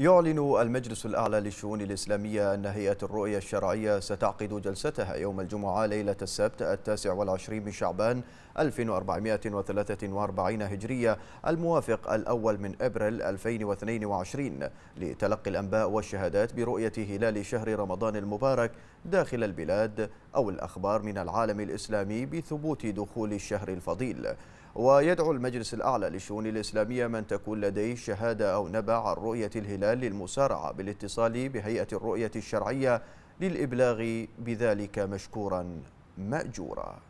يعلن المجلس الأعلى للشؤون الإسلامية أن هيئة الرؤية الشرعية ستعقد جلستها يوم الجمعة ليلة السبت التاسع والعشرين من شعبان 1443 هجرية الموافق الأول من أبريل 2022 لتلقي الأنباء والشهادات برؤية هلال شهر رمضان المبارك داخل البلاد أو الأخبار من العالم الإسلامي بثبوت دخول الشهر الفضيل ويدعو المجلس الأعلى للشؤون الإسلامية من تكون لديه شهادة أو نبع عن رؤية الهلال للمسارعة بالاتصال بهيئة الرؤية الشرعية للإبلاغ بذلك مشكورا مأجورا